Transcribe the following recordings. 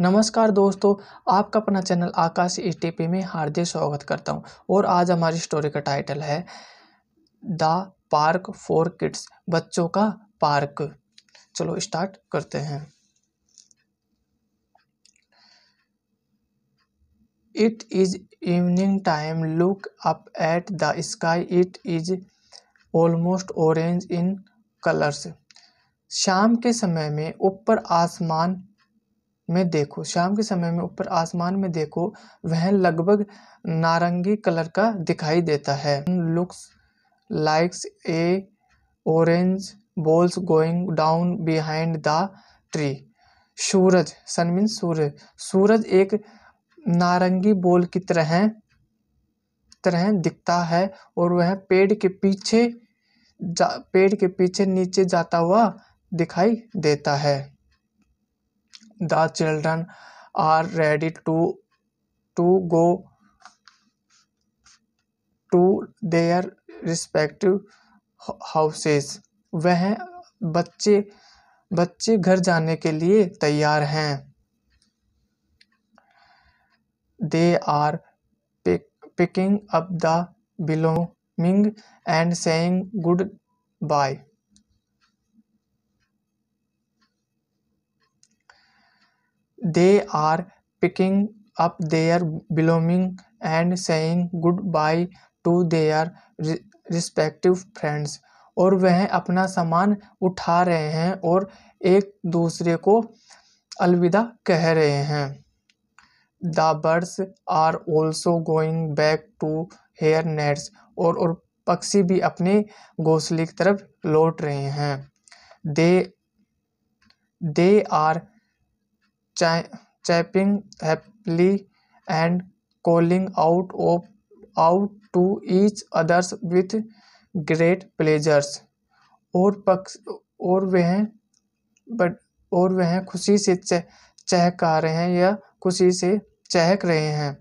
नमस्कार दोस्तों आपका अपना चैनल आकाश ई में हार्दिक स्वागत करता हूं और आज हमारी स्टोरी का टाइटल है द पार्क फॉर किड्स बच्चों का पार्क चलो स्टार्ट करते हैं it is evening time look up at the sky it is almost orange in colours शाम के समय में ऊपर आसमान में देखो शाम के समय में ऊपर आसमान में देखो वह लगभग नारंगी कलर का दिखाई देता है looks likes a orange balls going down behind the tree सूरज सन मीन सूर्य सूरज एक नारंगी बॉल की तरह तरह दिखता है और वह पेड़ के पीछे जा, पेड़ के पीछे नीचे जाता हुआ दिखाई देता है the children are ready to to go to their respective houses वह बच्चे बच्चे घर जाने के लिए तैयार हैं they are picking up the belong and saying goodbye they are picking up their belonging and saying goodbye to their respective friends और वह अपना सामान उठा रहे हैं और एक दूसरे को अलविदा कह रहे हैं the birds are also going back to their nests और और पक्षी भी अपने घोंसले की तरफ लौट रहे हैं they they are chirping happily and calling out of out to each others with great pleasures और पक्ष और वह बट और वह खुशी से चह चहका रहे हैं या खुशी से चहक रहे हैं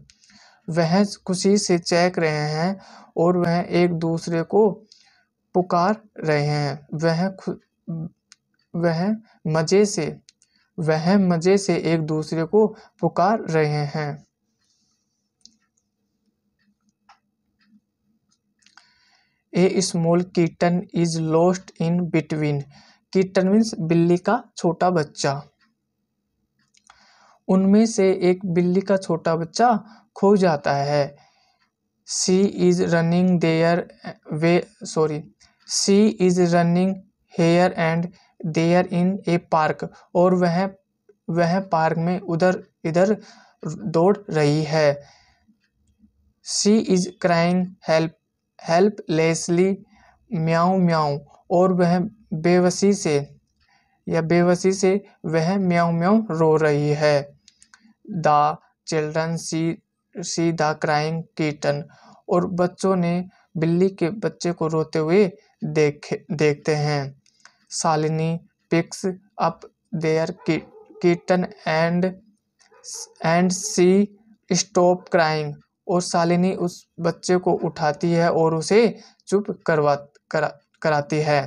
वह खुशी से चहक रहे हैं और वह एक दूसरे को पुकार रहे हैं वह वह मज़े से वह मज़े से एक दूसरे को पुकार रहे हैं a small kitten is lost in between kitten means बिल्ली का छोटा बच्चा उनमें से एक बिल्ली का छोटा बच्चा खो जाता है she is running there way sorry she is running here and there in a park और वह वह पार्क में उधर इधर दौड़ रही है she is crying help helplessly म्याऊ म्याऊ और वह बेवसी से या बेवसी से वह म्याऊ म्याऊ रो रही है the children see see the crying kitten और बच्चों ने बिल्ली के बच्चे को रोते हुए देखे देखते हैं Shalini picks up their kitten and and she stop crying और सालिनी उस बच्चे को उठाती है और उसे चुप करवा करा कराती है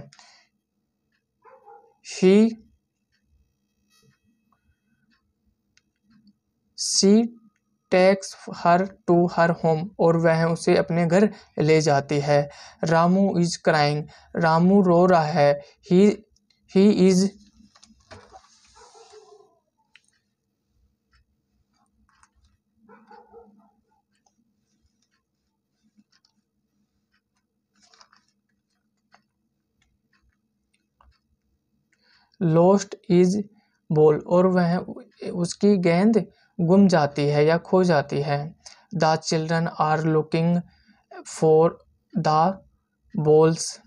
he she takes her to her home और वह उसे अपने घर ले जाती है रामू इज क्राइंग रामू रो रहा है he he is lost his ball और वह उसकी गेंद गुम जाती है या खो जाती है the children are looking for the balls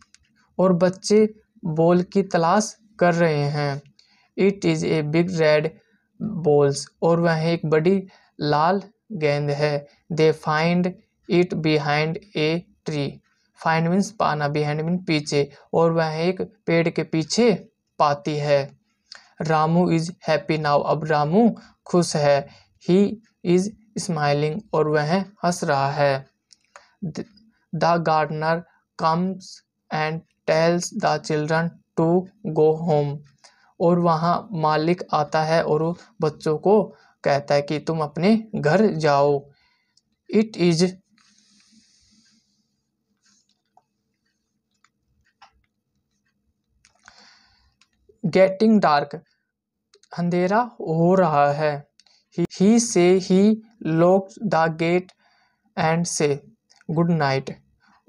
और बच्चे बॉल की तलाश कर रहे हैं it is a big red balls और वह एक बड़ी लाल गेंद है they find it behind a tree find means पाना बिहाइंड मीन पीछे और वह एक पेड़ के पीछे पाती है रामू इज हैप्पी नाउ अब रामू खुश है ही इज स्माइलिंग और वह हंस रहा है the gardener comes and tells the children to go home और वहाँ मालिक आता है और बच्चों को कहता है कि तुम अपने घर जाओ इट इज गेटिंग डार्क अंधेरा हो रहा है he say he lock the gate and say good night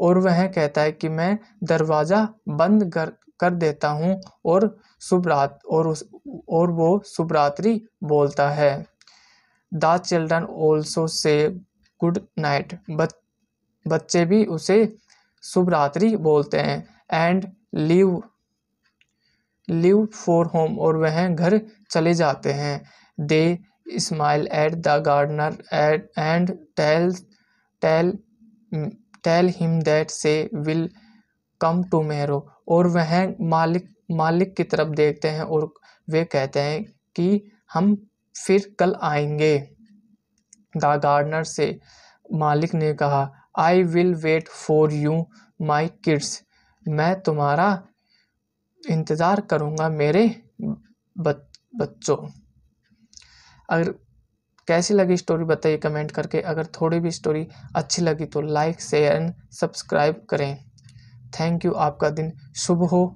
और वह कहता है कि मैं दरवाज़ा बंद कर कर देता हूँ और शुभ रात और उस और वो शुभ बोलता है the children also say good night बच्चे भी उसे शुभ बोलते हैं and leave live for home और वह घर चले जाते हैं they smile at the gardener at and tell tell tell him that they will come tomorrow और वह मालिक मालिक की तरफ देखते हैं और वे कहते हैं कि हम फिर कल आएंगे द गार्डनर से मालिक ने कहा I will wait for you my kids मैं तुम्हारा इंतज़ार करूँगा मेरे बच बच्चों अगर कैसी लगी स्टोरी बताइए कमेंट करके अगर थोड़ी भी स्टोरी अच्छी लगी तो लाइक शेयर एंड सब्सक्राइब करें थैंक यू आपका दिन शुभ हो